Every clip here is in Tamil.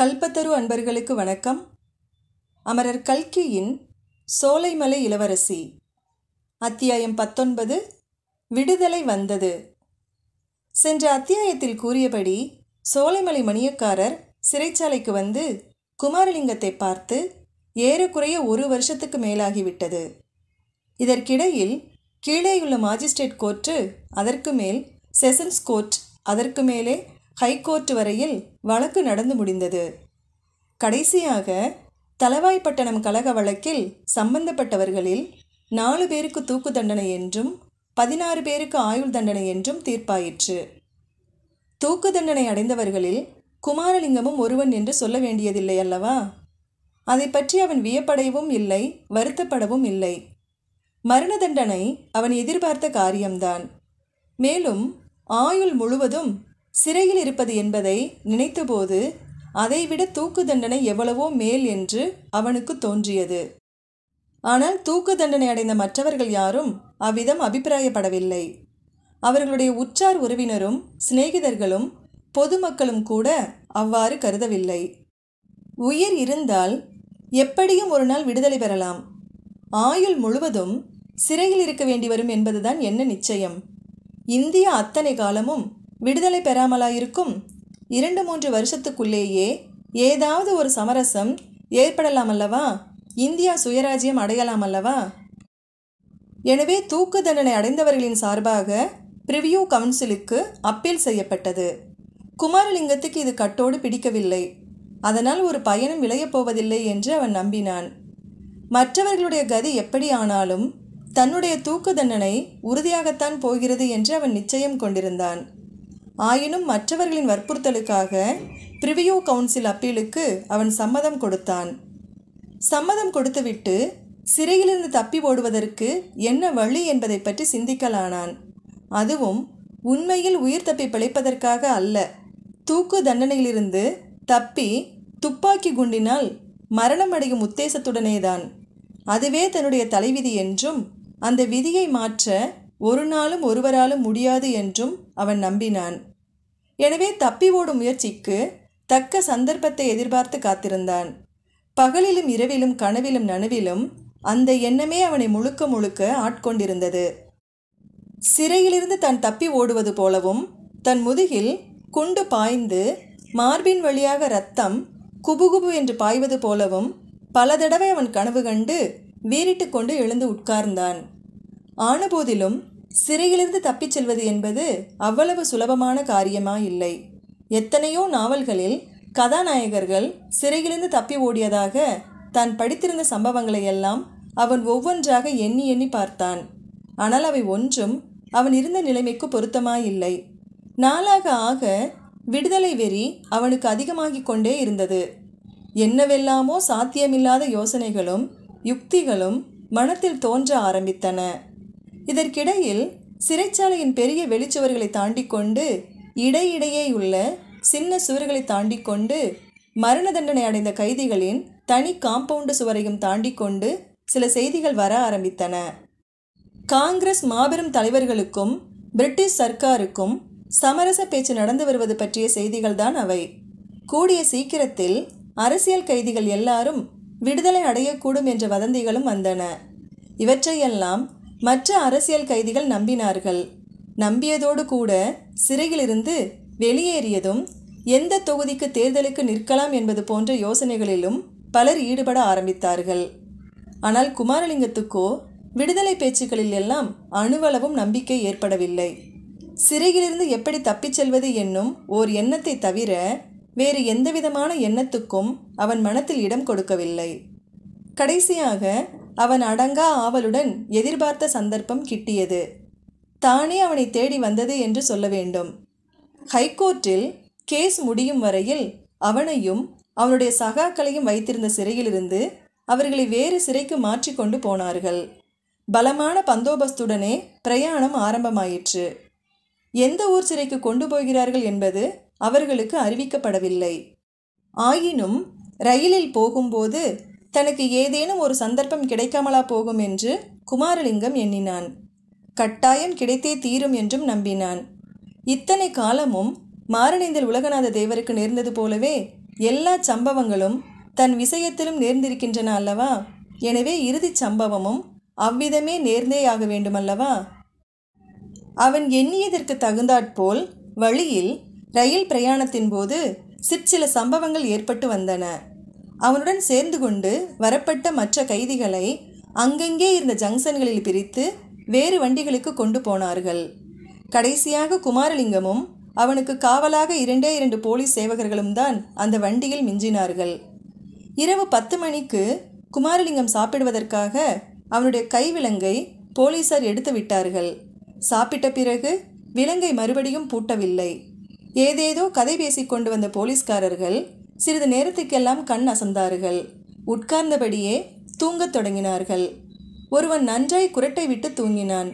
கல்பத்தரு அன்பர்களுக்கு வணக்கம் அமரர் கல்கியின் சோலைமலை இளவரசி அத்தியாயம் பத்தொன்பது விடுதலை வந்தது சென்ற அத்தியாயத்தில் கூறியபடி சோலைமலை மணியக்காரர் சிறைச்சாலைக்கு வந்து குமாரலிங்கத்தை பார்த்து ஏறக்குறைய ஒரு வருஷத்துக்கு மேலாகிவிட்டது இதற்கிடையில் கீழேயுள்ள மாஜிஸ்ட்ரேட் கோர்ட்டு அதற்கு மேல் செஷன்ஸ் கோர்ட் அதற்கு மேலே ஹைகோர்ட் வரையில் வழக்கு நடந்து முடிந்தது கடைசியாக தலவாய்ப்பட்டணம் கழக வழக்கில் சம்பந்தப்பட்டவர்களில் நாலு பேருக்கு தூக்கு தண்டனை என்றும் பதினாறு பேருக்கு ஆயுள் தண்டனை என்றும் தீர்ப்பாயிற்று தூக்கு தண்டனை அடைந்தவர்களில் குமாரலிங்கமும் ஒருவன் என்று சொல்ல வேண்டியதில்லை அல்லவா அதை பற்றி அவன் வியப்படையவும் இல்லை வருத்தப்படவும் இல்லை மரண தண்டனை அவன் எதிர்பார்த்த காரியம்தான் மேலும் ஆயுள் முழுவதும் சிறையில் இருப்பது என்பதை நினைத்தபோது அதைவிட தூக்கு தண்டனை எவ்வளவோ மேல் என்று அவனுக்கு தோன்றியது ஆனால் தூக்கு தண்டனை அடைந்த மற்றவர்கள் யாரும் அவ்விதம் அபிப்பிராயப்படவில்லை அவர்களுடைய உற்றார் உறவினரும் சிநேகிதர்களும் பொதுமக்களும் கூட அவ்வாறு கருதவில்லை உயிர் இருந்தால் எப்படியும் ஒரு நாள் விடுதலை பெறலாம் ஆயுள் முழுவதும் சிறையில் இருக்க வேண்டி வரும் என்பதுதான் என்ன நிச்சயம் இந்தியா அத்தனை காலமும் விடுதலை பெறாமலாயிருக்கும் இரண்டு மூன்று வருஷத்துக்குள்ளேயே ஏதாவது ஒரு சமரசம் ஏற்படலாம் அல்லவா இந்தியா சுயராஜ்யம் அடையலாம் அல்லவா எனவே தூக்கு தண்டனை அடைந்தவர்களின் சார்பாக பிரிவியூ கவுன்சிலுக்கு அப்பீல் செய்யப்பட்டது குமாரலிங்கத்துக்கு இது கட்டோடு பிடிக்கவில்லை அதனால் ஒரு பயனும் விளையப் போவதில்லை என்று அவன் நம்பினான் மற்றவர்களுடைய கதி எப்படி ஆனாலும் தன்னுடைய தூக்கு தண்டனை உறுதியாகத்தான் போகிறது என்று அவன் நிச்சயம் கொண்டிருந்தான் ஆயினும் மற்றவர்களின் வற்புறுத்தலுக்காக பிரிவியோ கவுன்சில் அப்பீலுக்கு அவன் சம்மதம் கொடுத்தான் சம்மதம் கொடுத்துவிட்டு சிறையிலிருந்து தப்பி ஓடுவதற்கு என்ன வழி என்பதை பற்றி சிந்திக்கலானான் அதுவும் உண்மையில் உயிர் தப்பி பிழைப்பதற்காக அல்ல தூக்கு தண்டனையிலிருந்து தப்பி துப்பாக்கி குண்டினால் மரணமடையும் உத்தேசத்துடனேதான் அதுவே தன்னுடைய தலைவிதி என்றும் அந்த விதியை மாற்ற ஒரு நாளும் ஒருவராலும் முடியாது என்றும் அவன் நம்பினான் எனவே தப்பி ஓடும் முயற்சிக்கு தக்க சந்தர்ப்பத்தை எதிர்பார்த்து காத்திருந்தான் பகலிலும் இரவிலும் கனவிலும் நனவிலும் அந்த எண்ணமே அவனை முழுக்க முழுக்க ஆட்கொண்டிருந்தது சிறையிலிருந்து தான் தப்பி ஓடுவது போலவும் தன் முதுகில் குண்டு பாய்ந்து மார்பின் வழியாக ரத்தம் குபுகுபு என்று பாய்வது போலவும் பல தடவை அவன் கனவு கண்டு வீறிட்டு கொண்டு எழுந்து உட்கார்ந்தான் ஆனபோதிலும் சிறையிலிருந்து தப்பிச் செல்வது என்பது அவ்வளவு சுலபமான காரியமா இல்லை எத்தனையோ நாவல்களில் கதாநாயகர்கள் சிறையிலிருந்து தப்பி ஓடியதாக தான் படித்திருந்த சம்பவங்களை எல்லாம் அவன் ஒவ்வொன்றாக எண்ணி எண்ணி பார்த்தான் ஆனால் அவை ஒன்றும் அவன் இருந்த நிலைமைக்கு பொருத்தமாயில்லை நாளாக ஆக விடுதலை வெறி அவனுக்கு அதிகமாகிக் கொண்டே இருந்தது என்னவெல்லாமோ சாத்தியமில்லாத யோசனைகளும் யுக்திகளும் மனத்தில் தோன்ற ஆரம்பித்தன இதற்கிடையில் சிறைச்சாலையின் பெரிய வெளிச்சுவர்களை தாண்டி கொண்டு இடையிடையே உள்ள சின்ன சுவர்களை தாண்டி கொண்டு மரண தண்டனை அடைந்த கைதிகளின் தனி காம்பவுண்டு சுவரையும் தாண்டி கொண்டு சில செய்திகள் வர ஆரம்பித்தன காங்கிரஸ் மாபெரும் தலைவர்களுக்கும் பிரிட்டிஷ் சர்க்காருக்கும் சமரச பேச்சு நடந்து வருவது பற்றிய செய்திகள்தான் அவை கூடிய சீக்கிரத்தில் அரசியல் கைதிகள் எல்லாரும் விடுதலை அடையக்கூடும் என்ற வதந்திகளும் வந்தன இவற்றையெல்லாம் மற்ற அரசியல் கைதிகள் நம்பினார்கள் நம்பியதோடு கூட சிறையிலிருந்து வெளியேறியதும் எந்த தொகுதிக்கு தேர்தலுக்கு நிற்கலாம் என்பது போன்ற யோசனைகளிலும் பலர் ஈடுபட ஆரம்பித்தார்கள் ஆனால் குமாரலிங்கத்துக்கோ விடுதலை பேச்சுக்களில் எல்லாம் அணுவளவும் நம்பிக்கை ஏற்படவில்லை சிறையிலிருந்து எப்படி தப்பிச் செல்வது என்னும் ஓர் எண்ணத்தை தவிர வேறு எந்தவிதமான எண்ணத்துக்கும் அவன் மனத்தில் இடம் கொடுக்கவில்லை கடைசியாக அவன் அடங்கா ஆவலுடன் எதிர்பார்த்த சந்தர்ப்பம் கிட்டியது தானே அவனை தேடி வந்தது என்று சொல்ல வேண்டும் ஹைகோர்ட்டில் கேஸ் முடியும் வரையில் அவனையும் அவனுடைய சகாக்களையும் வைத்திருந்த சிறையிலிருந்து அவர்களை வேறு சிறைக்கு மாற்றிக்கொண்டு போனார்கள் பலமான பந்தோபஸ்துடனே பிரயாணம் ஆரம்பமாயிற்று எந்த ஊர் சிறைக்கு கொண்டு போகிறார்கள் என்பது அவர்களுக்கு அறிவிக்கப்படவில்லை ஆயினும் ரயிலில் போகும்போது தனக்கு ஏதேனும் ஒரு சந்தர்ப்பம் கிடைக்காமலா போகும் என்று குமாரலிங்கம் எண்ணினான் கட்டாயம் கிடைத்தே தீரும் என்றும் நம்பினான் இத்தனை காலமும் மாரணிந்தல் உலகநாத தேவருக்கு நேர்ந்தது போலவே எல்லா சம்பவங்களும் தன் விஷயத்திலும் நேர்ந்திருக்கின்றன அல்லவா எனவே இறுதிச் சம்பவமும் அவ்விதமே நேர்ந்தேயாக வேண்டுமல்லவா அவன் எண்ணியதற்கு தகுந்தாற்போல் வழியில் ரயில் பிரயாணத்தின் போது சிற்சில சம்பவங்கள் ஏற்பட்டு வந்தன அவனுடன் சேர்ந்து கொண்டு வரப்பட்ட மற்ற கைதிகளை அங்கங்கே இருந்த ஜங்ஷன்களில் பிரித்து வேறு வண்டிகளுக்கு கொண்டு போனார்கள் கடைசியாக குமாரலிங்கமும் அவனுக்கு காவலாக இரண்டே இரண்டு போலீஸ் சேவகர்களும் தான் அந்த வண்டியில் மிஞ்சினார்கள் இரவு பத்து மணிக்கு குமாரலிங்கம் சாப்பிடுவதற்காக அவனுடைய கைவிலங்கை போலீசார் எடுத்து விட்டார்கள் சாப்பிட்ட பிறகு விலங்கை மறுபடியும் பூட்டவில்லை ஏதேதோ கதை பேசி கொண்டு வந்த போலீஸ்காரர்கள் சிறிது நேரத்துக்கெல்லாம் கண் அசந்தார்கள் உட்கார்ந்தபடியே தூங்கத் தொடங்கினார்கள் ஒருவன் நன்றாய் குரட்டை விட்டு தூங்கினான்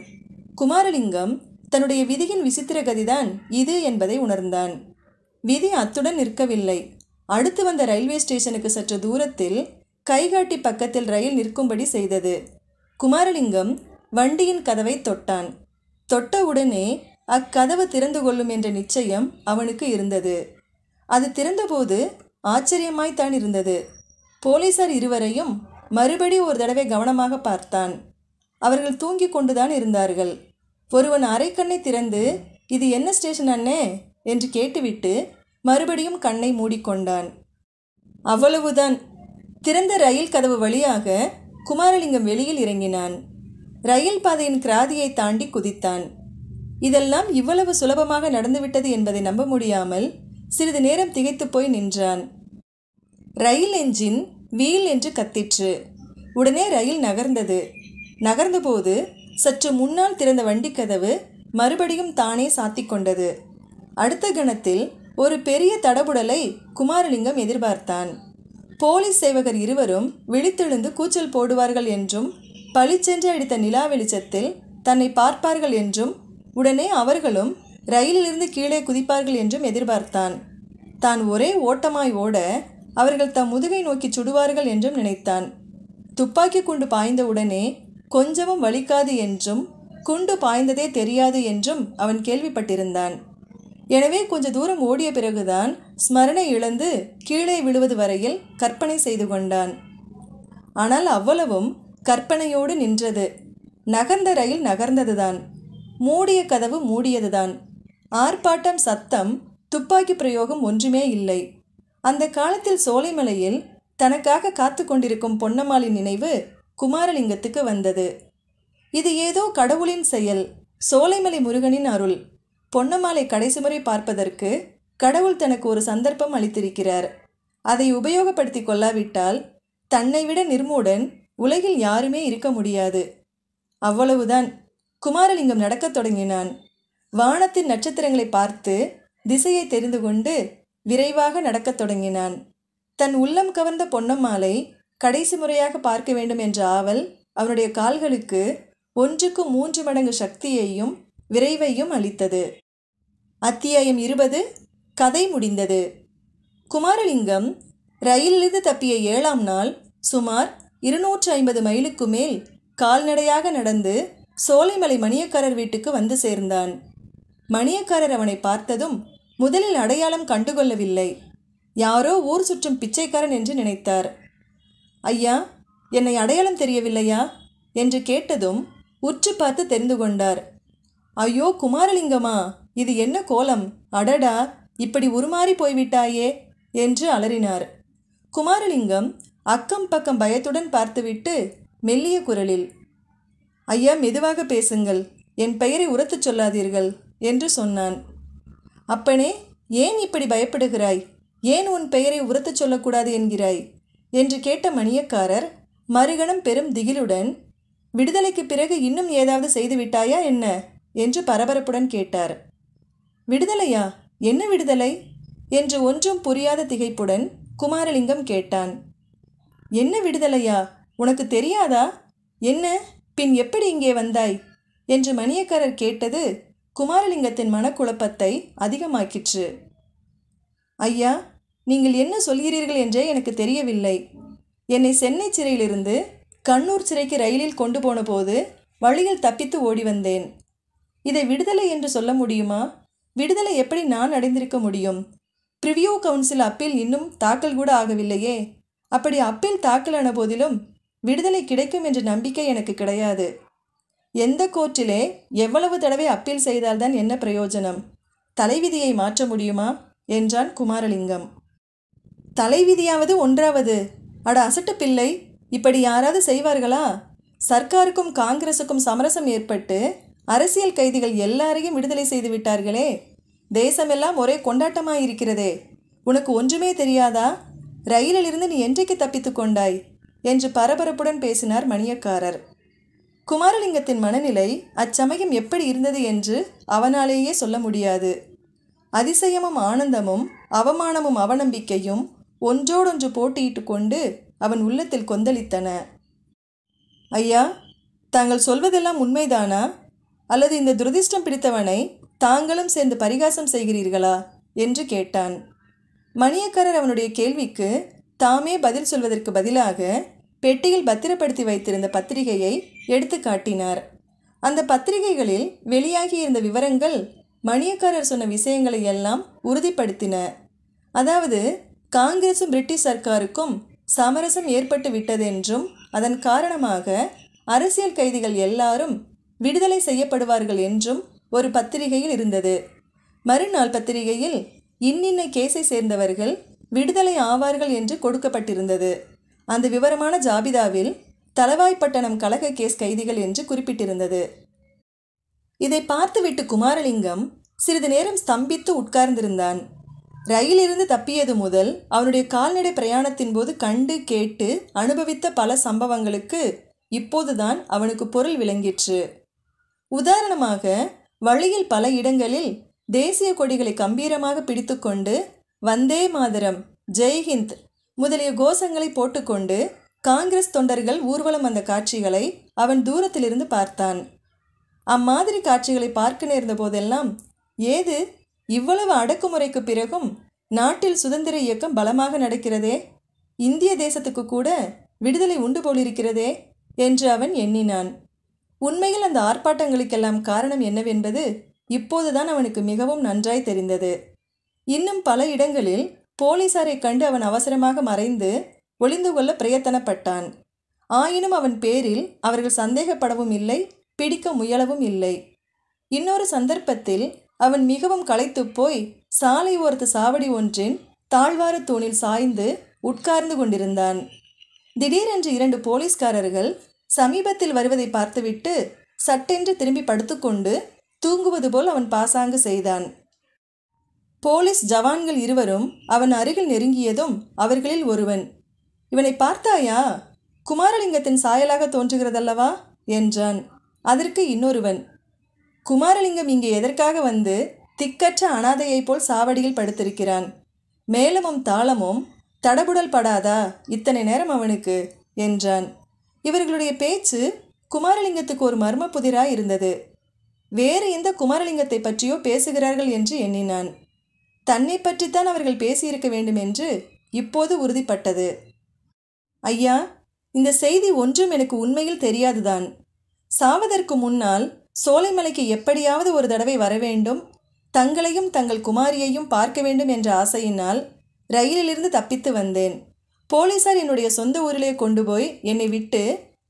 குமாரலிங்கம் தன்னுடைய விதியின் விசித்திர கதிதான் இது என்பதை உணர்ந்தான் விதி அத்துடன் நிற்கவில்லை அடுத்து வந்த ரயில்வே ஸ்டேஷனுக்கு சற்று தூரத்தில் கைகாட்டி பக்கத்தில் ரயில் நிற்கும்படி செய்தது குமாரலிங்கம் வண்டியின் கதவை தொட்டான் தொட்டவுடனே அக்கதவு திறந்து கொள்ளும் என்ற நிச்சயம் அவனுக்கு இருந்தது அது திறந்தபோது ஆச்சரியமாய்த்தான் இருந்தது போலீசார் இருவரையும் மறுபடி ஒரு தடவை கவனமாக பார்த்தான் அவர்கள் தூங்கி கொண்டுதான் இருந்தார்கள் ஒருவன் அரைக்கண்ணை திறந்து இது என்ன ஸ்டேஷன் அண்ணே என்று கேட்டுவிட்டு மறுபடியும் கண்ணை மூடிக்கொண்டான் அவ்வளவுதான் திறந்த ரயில் கதவு வழியாக குமாரலிங்கம் வெளியில் இறங்கினான் ரயில் பாதையின் கிராதியை தாண்டி குதித்தான் இதெல்லாம் இவ்வளவு சுலபமாக நடந்துவிட்டது என்பதை நம்ப முடியாமல் சிறிது நேரம் திகைத்து போய் நின்றான் ரயில் என்ஜின் வீல் என்று கத்திற்று உடனே ரயில் நகர்ந்தது நகர்ந்தபோது சற்று முன்னால் திறந்த வண்டி கதவு மறுபடியும் தானே சாத்தி கொண்டது அடுத்த கணத்தில் ஒரு பெரிய தடபுடலை குமாரலிங்கம் எதிர்பார்த்தான் போலீஸ் சேவகர் இருவரும் விழித்தெழுந்து கூச்சல் போடுவார்கள் என்றும் பளிச்சென்று அடித்த நிலா வெளிச்சத்தில் தன்னை பார்ப்பார்கள் என்றும் உடனே அவர்களும் ரயிலிலிருந்து கீழே குதிப்பார்கள் என்றும் எதிர்பார்த்தான் தான் ஒரே ஓட்டமாய் ஓட அவர்கள் தம் முதுகை நோக்கி சுடுவார்கள் என்றும் நினைத்தான் துப்பாக்கி குண்டு பாய்ந்தவுடனே கொஞ்சமும் வலிக்காது என்றும் குண்டு பாய்ந்ததே தெரியாது என்றும் அவன் கேள்விப்பட்டிருந்தான் எனவே கொஞ்ச தூரம் ஓடிய பிறகுதான் ஸ்மரணை இழந்து கீழே விழுவது வரையில் கற்பனை செய்து கொண்டான் ஆனால் அவ்வளவும் கற்பனையோடு நின்றது நகர்ந்த ரயில் நகர்ந்ததுதான் மூடிய கதவு மூடியதுதான் ஆர்ப்பாட்டம் சத்தம் துப்பாக்கி பிரயோகம் ஒன்றுமே இல்லை அந்த காலத்தில் சோலைமலையில் தனக்காக காத்து கொண்டிருக்கும் பொன்னம்மாளின் நினைவு குமாரலிங்கத்துக்கு வந்தது இது ஏதோ கடவுளின் செயல் சோலைமலை முருகனின் அருள் பொன்னம்மாளை கடைசி முறை பார்ப்பதற்கு கடவுள் தனக்கு ஒரு சந்தர்ப்பம் அளித்திருக்கிறார் அதை உபயோகப்படுத்தி கொள்ளாவிட்டால் தன்னை விட நிர்மூடன் உலகில் யாருமே இருக்க முடியாது அவ்வளவுதான் குமாரலிங்கம் நடக்கத் தொடங்கினான் வானத்தின் நட்சத்திரங்களை பார்த்து திசையை தெரிந்து கொண்டு விரைவாக நடக்கத் தொடங்கினான் தன் உள்ளம் கவர்ந்த பொன்னம்மாலை கடைசி முறையாக பார்க்க வேண்டும் என்ற ஆவல் அவனுடைய கால்களுக்கு ஒன்றுக்கு மூன்று மடங்கு சக்தியையும் விரைவையும் அளித்தது அத்தியாயம் இருபது கதை முடிந்தது குமாரலிங்கம் ரயிலிருந்து தப்பிய ஏழாம் நாள் சுமார் இருநூற்று ஐம்பது மைலுக்கு மேல் கால்நடையாக நடந்து சோலைமலை மணியக்காரர் வீட்டுக்கு வந்து சேர்ந்தான் மணியக்காரர் அவனை பார்த்ததும் முதலில் அடையாளம் கண்டுகொள்ளவில்லை யாரோ ஊர் சுற்றும் பிச்சைக்காரன் என்று நினைத்தார் ஐயா என்னை அடையாளம் தெரியவில்லையா என்று கேட்டதும் உற்று பார்த்து தெரிந்து கொண்டார் ஐயோ குமாரலிங்கமா இது என்ன கோலம் அடடா இப்படி உருமாறி போய்விட்டாயே என்று அலறினார் குமாரலிங்கம் அக்கம் பக்கம் பயத்துடன் பார்த்துவிட்டு மெல்லிய குரலில் ஐயா மெதுவாக பேசுங்கள் என் பெயரை உரத்துச் சொல்லாதீர்கள் என்று சொன்னான் அப்பனே ஏன் இப்படி பயப்படுகிறாய் ஏன் உன் பெயரை உரத்துச் சொல்லக்கூடாது என்கிறாய் என்று கேட்ட மணியக்காரர் மறுகணம் பெரும் திகிலுடன் விடுதலைக்கு பிறகு இன்னும் ஏதாவது செய்து விட்டாயா என்ன என்று பரபரப்புடன் கேட்டார் விடுதலையா என்ன விடுதலை என்று ஒன்றும் புரியாத திகைப்புடன் குமாரலிங்கம் கேட்டான் என்ன விடுதலையா உனக்கு தெரியாதா என்ன பின் எப்படி இங்கே வந்தாய் என்று மணியக்காரர் கேட்டது குமாரலிங்கத்தின் மனக்குழப்பத்தை அதிகமாக்கிற்று ஐயா நீங்கள் என்ன சொல்கிறீர்கள் என்றே எனக்கு தெரியவில்லை என்னை சென்னை சிறையிலிருந்து கண்ணூர் சிறைக்கு ரயிலில் கொண்டு போன போது வழியில் தப்பித்து ஓடி வந்தேன் இதை விடுதலை என்று சொல்ல முடியுமா விடுதலை எப்படி நான் அடைந்திருக்க முடியும் பிரிவியூ கவுன்சில் அப்பீல் இன்னும் தாக்கல் கூட ஆகவில்லையே அப்படி அப்பீல் தாக்கலான போதிலும் விடுதலை கிடைக்கும் என்ற நம்பிக்கை எனக்கு கிடையாது எந்த கோர்ட்டிலே எவ்வளவு தடவை அப்பீல் செய்தால்தான் என்ன பிரயோஜனம் தலைவிதியை மாற்ற முடியுமா என்றான் குமாரலிங்கம் தலைவிதியாவது ஒன்றாவது அட அசட்டு பிள்ளை இப்படி யாராவது செய்வார்களா சர்க்காருக்கும் காங்கிரஸுக்கும் சமரசம் ஏற்பட்டு அரசியல் கைதிகள் எல்லாரையும் விடுதலை செய்து விட்டார்களே தேசமெல்லாம் ஒரே கொண்டாட்டமாயிருக்கிறதே உனக்கு ஒன்றுமே தெரியாதா ரயிலிலிருந்து நீ என்றைக்கு தப்பித்து கொண்டாய் என்று பரபரப்புடன் பேசினார் மணியக்காரர் குமாரலிங்கத்தின் மனநிலை அச்சமயம் எப்படி இருந்தது என்று அவனாலேயே சொல்ல முடியாது அதிசயமும் ஆனந்தமும் அவமானமும் அவநம்பிக்கையும் ஒன்றோடொன்று போட்டியிட்டு கொண்டு அவன் உள்ளத்தில் கொந்தளித்தன ஐயா தாங்கள் சொல்வதெல்லாம் உண்மைதானா அல்லது இந்த துரதிர்ஷ்டம் பிடித்தவனை தாங்களும் சேர்ந்து பரிகாசம் செய்கிறீர்களா என்று கேட்டான் மணியக்காரர் அவனுடைய கேள்விக்கு தாமே பதில் சொல்வதற்கு பதிலாக பெட்டியில் பத்திரப்படுத்தி வைத்திருந்த பத்திரிகையை எடுத்து காட்டினார் அந்த பத்திரிகைகளில் வெளியாகியிருந்த விவரங்கள் மணியக்காரர் சொன்ன விஷயங்களை எல்லாம் உறுதிப்படுத்தின அதாவது காங்கிரசும் பிரிட்டிஷ் சர்க்காருக்கும் சமரசம் ஏற்பட்டு விட்டதென்றும் அதன் காரணமாக அரசியல் கைதிகள் எல்லாரும் விடுதலை செய்யப்படுவார்கள் என்றும் ஒரு பத்திரிகையில் இருந்தது மறுநாள் பத்திரிகையில் இன்னின்ன கேஸை சேர்ந்தவர்கள் விடுதலை ஆவார்கள் என்று கொடுக்கப்பட்டிருந்தது அந்த விவரமான ஜாபிதாவில் தலவாய்ப்பட்டணம் கழக கேஸ் கைதிகள் என்று குறிப்பிட்டிருந்தது இதை பார்த்துவிட்டு குமாரலிங்கம் சிறிது நேரம் ஸ்தம்பித்து உட்கார்ந்திருந்தான் ரயிலிருந்து தப்பியது முதல் அவனுடைய கால்நடை பிரயாணத்தின் போது கண்டு கேட்டு அனுபவித்த பல சம்பவங்களுக்கு இப்போதுதான் அவனுக்கு பொருள் விளங்கிற்று உதாரணமாக வழியில் பல இடங்களில் தேசிய கொடிகளை கம்பீரமாக பிடித்துக்கொண்டு வந்தே மாதரம் ஜெய்ஹிந்த் முதலிய கோஷங்களை போட்டுக்கொண்டு காங்கிரஸ் தொண்டர்கள் ஊர்வலம் வந்த காட்சிகளை அவன் தூரத்திலிருந்து பார்த்தான் அம்மாதிரி காட்சிகளை பார்க்க நேர்ந்த போதெல்லாம் ஏது இவ்வளவு அடக்குமுறைக்கு பிறகும் நாட்டில் சுதந்திர இயக்கம் பலமாக நடக்கிறதே இந்திய தேசத்துக்கு கூட விடுதலை உண்டு போலிருக்கிறதே என்று அவன் எண்ணினான் உண்மையில் அந்த ஆர்ப்பாட்டங்களுக்கெல்லாம் காரணம் என்னவென்பது இப்போதுதான் அவனுக்கு மிகவும் நன்றாய் தெரிந்தது இன்னும் பல இடங்களில் போலீசாரை கண்டு அவன் அவசரமாக மறைந்து ஒளிந்து கொள்ள பிரயத்தனப்பட்டான் ஆயினும் அவன் பேரில் அவர்கள் சந்தேகப்படவும் இல்லை பிடிக்க முயலவும் இல்லை இன்னொரு சந்தர்ப்பத்தில் அவன் மிகவும் களைத்து போய் சாலை ஓரத்து சாவடி ஒன்றின் தாழ்வார தூணில் சாய்ந்து உட்கார்ந்து கொண்டிருந்தான் திடீரென்று இரண்டு போலீஸ்காரர்கள் சமீபத்தில் வருவதை பார்த்துவிட்டு சட்டென்று திரும்பி படுத்துக்கொண்டு தூங்குவது போல் அவன் பாசாங்கு செய்தான் போலீஸ் ஜவான்கள் இருவரும் அவன் அருகில் நெருங்கியதும் அவர்களில் ஒருவன் இவனை பார்த்தாயா குமாரலிங்கத்தின் சாயலாக தோன்றுகிறதல்லவா என்றான் அதற்கு இன்னொருவன் குமாரலிங்கம் இங்கே எதற்காக வந்து திக்கற்ற அனாதையைப் போல் சாவடியில் படுத்திருக்கிறான் மேலமும் தாளமும் தடபுடல் படாதா இத்தனை நேரம் அவனுக்கு என்றான் இவர்களுடைய பேச்சு குமாரலிங்கத்துக்கு ஒரு மர்ம புதிராய் இருந்தது வேறு எந்த குமாரலிங்கத்தை பற்றியோ பேசுகிறார்கள் என்று எண்ணினான் தன்னை பற்றித்தான் அவர்கள் பேசியிருக்க வேண்டும் என்று இப்போது உறுதிப்பட்டது ஐயா இந்த செய்தி ஒன்றும் எனக்கு உண்மையில் தெரியாதுதான் சாவதற்கு முன்னால் சோலைமலைக்கு எப்படியாவது ஒரு தடவை வர வேண்டும் தங்களையும் தங்கள் குமாரியையும் பார்க்க வேண்டும் என்ற ஆசையினால் ரயிலிலிருந்து தப்பித்து வந்தேன் போலீசார் என்னுடைய சொந்த ஊரிலே கொண்டு போய் என்னை விட்டு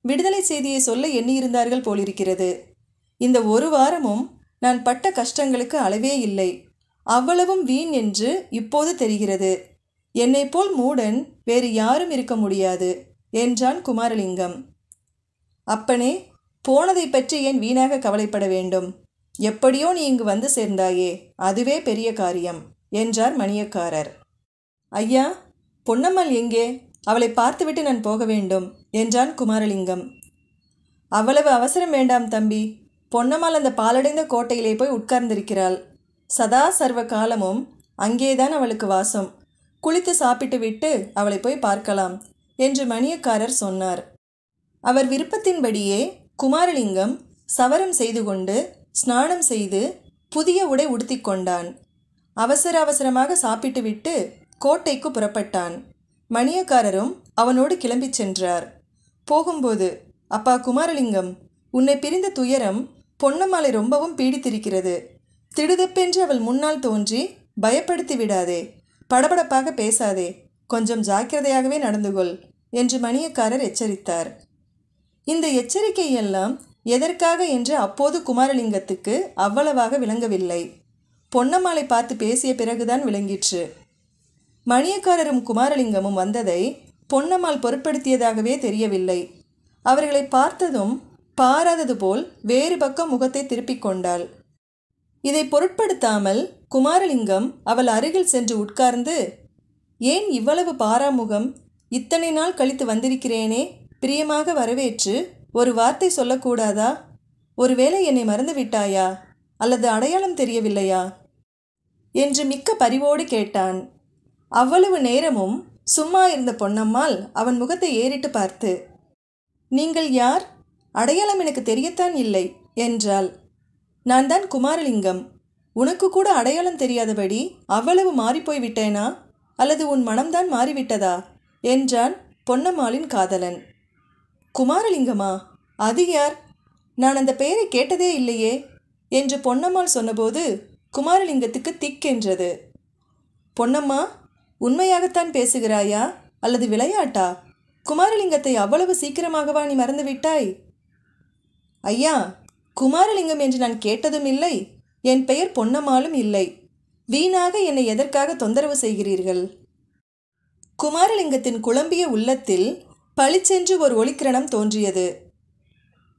விடுதலை செய்தியை சொல்ல எண்ணியிருந்தார்கள் போலிருக்கிறது இந்த ஒரு வாரமும் நான் பட்ட கஷ்டங்களுக்கு அளவே இல்லை அவ்வளவும் வீண் என்று இப்போது தெரிகிறது போல் மூடன் வேறு யாரும் இருக்க முடியாது என்றான் குமாரலிங்கம் அப்பனே போனதை பற்றி ஏன் வீணாக கவலைப்பட வேண்டும் எப்படியோ நீ இங்கு வந்து சேர்ந்தாயே அதுவே பெரிய காரியம் என்றார் மணியக்காரர் ஐயா பொன்னம்மாள் எங்கே அவளை பார்த்துவிட்டு நான் போக வேண்டும் என்றான் குமாரலிங்கம் அவ்வளவு அவசரம் வேண்டாம் தம்பி பொன்னம்மாள் அந்த பாலடைந்த கோட்டையிலே போய் உட்கார்ந்திருக்கிறாள் சதா சர்வ காலமும் அங்கேதான் அவளுக்கு வாசம் குளித்து சாப்பிட்டு விட்டு அவளை போய் பார்க்கலாம் என்று மணியக்காரர் சொன்னார் அவர் விருப்பத்தின்படியே குமாரலிங்கம் சவரம் செய்து கொண்டு ஸ்நானம் செய்து புதிய உடை உடுத்திக்கொண்டான் அவசர அவசரமாக சாப்பிட்டுவிட்டு கோட்டைக்கு புறப்பட்டான் மணியக்காரரும் அவனோடு கிளம்பிச் சென்றார் போகும்போது அப்பா குமாரலிங்கம் உன்னை பிரிந்த துயரம் பொன்னம்மாளை ரொம்பவும் பீடித்திருக்கிறது திடுதப்பென்று அவள் முன்னால் தோன்றி பயப்படுத்தி விடாதே படபடப்பாக பேசாதே கொஞ்சம் ஜாக்கிரதையாகவே நடந்து கொள் என்று மணியக்காரர் எச்சரித்தார் இந்த எச்சரிக்கையெல்லாம் எதற்காக என்று அப்போது குமாரலிங்கத்துக்கு அவ்வளவாக விளங்கவில்லை பொன்னம்மாளை பார்த்து பேசிய பிறகுதான் விளங்கிற்று மணியக்காரரும் குமாரலிங்கமும் வந்ததை பொன்னம்மாள் பொருட்படுத்தியதாகவே தெரியவில்லை அவர்களை பார்த்ததும் பாராதது போல் வேறு பக்கம் முகத்தை திருப்பிக் கொண்டாள் இதை பொருட்படுத்தாமல் குமாரலிங்கம் அவள் அருகில் சென்று உட்கார்ந்து ஏன் இவ்வளவு பாராமுகம் இத்தனை நாள் கழித்து வந்திருக்கிறேனே பிரியமாக வரவேற்று ஒரு வார்த்தை சொல்லக்கூடாதா ஒருவேளை என்னை மறந்துவிட்டாயா அல்லது அடையாளம் தெரியவில்லையா என்று மிக்க பரிவோடு கேட்டான் அவ்வளவு நேரமும் சும்மா இருந்த பொன்னம்மாள் அவன் முகத்தை ஏறிட்டு பார்த்து நீங்கள் யார் அடையாளம் எனக்கு தெரியத்தான் இல்லை என்றாள் நான் தான் குமாரலிங்கம் உனக்கு கூட அடையாளம் தெரியாதபடி அவ்வளவு மாறிப்போய் விட்டேனா அல்லது உன் மனம்தான் மாறிவிட்டதா என்றான் பொன்னம்மாளின் காதலன் குமாரலிங்கமா அது யார் நான் அந்த பெயரை கேட்டதே இல்லையே என்று பொன்னம்மாள் சொன்னபோது குமாரலிங்கத்துக்கு திக்கென்றது பொன்னம்மா உண்மையாகத்தான் பேசுகிறாயா அல்லது விளையாட்டா குமாரலிங்கத்தை அவ்வளவு சீக்கிரமாகவா நீ மறந்துவிட்டாய் ஐயா குமாரலிங்கம் என்று நான் கேட்டதும் இல்லை என் பெயர் பொன்னம்மாலும் இல்லை வீணாக என்னை எதற்காக தொந்தரவு செய்கிறீர்கள் குமாரலிங்கத்தின் குழம்பிய உள்ளத்தில் பளிச்சென்று ஒரு ஒளிக்கிரணம் தோன்றியது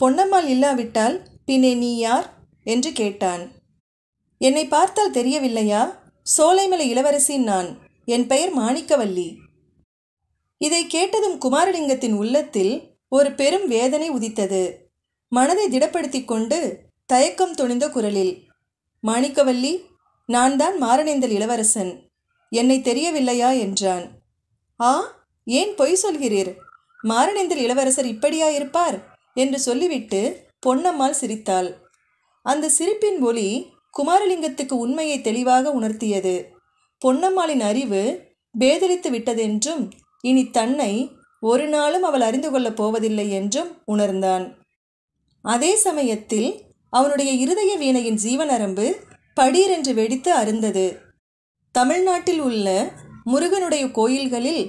பொன்னம்மாள் இல்லாவிட்டால் பின்னே நீ யார் என்று கேட்டான் என்னை பார்த்தால் தெரியவில்லையா சோலைமலை இளவரசி நான் என் பெயர் மாணிக்கவல்லி இதை கேட்டதும் குமாரலிங்கத்தின் உள்ளத்தில் ஒரு பெரும் வேதனை உதித்தது மனதை திடப்படுத்தி கொண்டு தயக்கம் துணிந்த குரலில் மாணிக்கவல்லி நான் தான் மாரணேந்தல் இளவரசன் என்னை தெரியவில்லையா என்றான் ஆ ஏன் பொய் சொல்கிறீர் மாரணேந்தல் இளவரசர் இப்படியா இருப்பார் என்று சொல்லிவிட்டு பொன்னம்மாள் சிரித்தாள் அந்த சிரிப்பின் ஒலி குமாரலிங்கத்துக்கு உண்மையை தெளிவாக உணர்த்தியது பொன்னம்மாளின் அறிவு பேதலித்து விட்டதென்றும் இனி தன்னை ஒரு நாளும் அவள் அறிந்து கொள்ளப் போவதில்லை என்றும் உணர்ந்தான் அதே சமயத்தில் அவனுடைய இருதய வீணையின் படீர் படீரென்று வெடித்து அருந்தது தமிழ்நாட்டில் உள்ள முருகனுடைய கோயில்களில்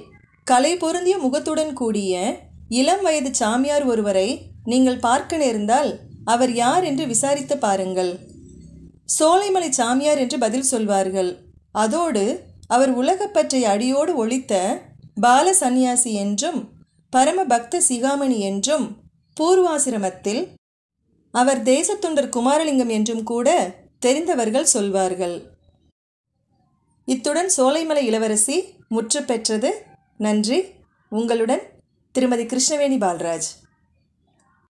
கலை பொருந்திய முகத்துடன் கூடிய இளம் வயது சாமியார் ஒருவரை நீங்கள் பார்க்க நேர்ந்தால் அவர் யார் என்று விசாரித்து பாருங்கள் சோலைமலை சாமியார் என்று பதில் சொல்வார்கள் அதோடு அவர் உலகப்பற்றை அடியோடு ஒழித்த பால சந்நியாசி என்றும் பரம பக்த சிகாமணி என்றும் பூர்வாசிரமத்தில் அவர் தேசத்தொண்டர் குமாரலிங்கம் என்றும் கூட தெரிந்தவர்கள் சொல்வார்கள் இத்துடன் சோலைமலை இளவரசி முற்று பெற்றது நன்றி உங்களுடன் திருமதி கிருஷ்ணவேணி பால்ராஜ்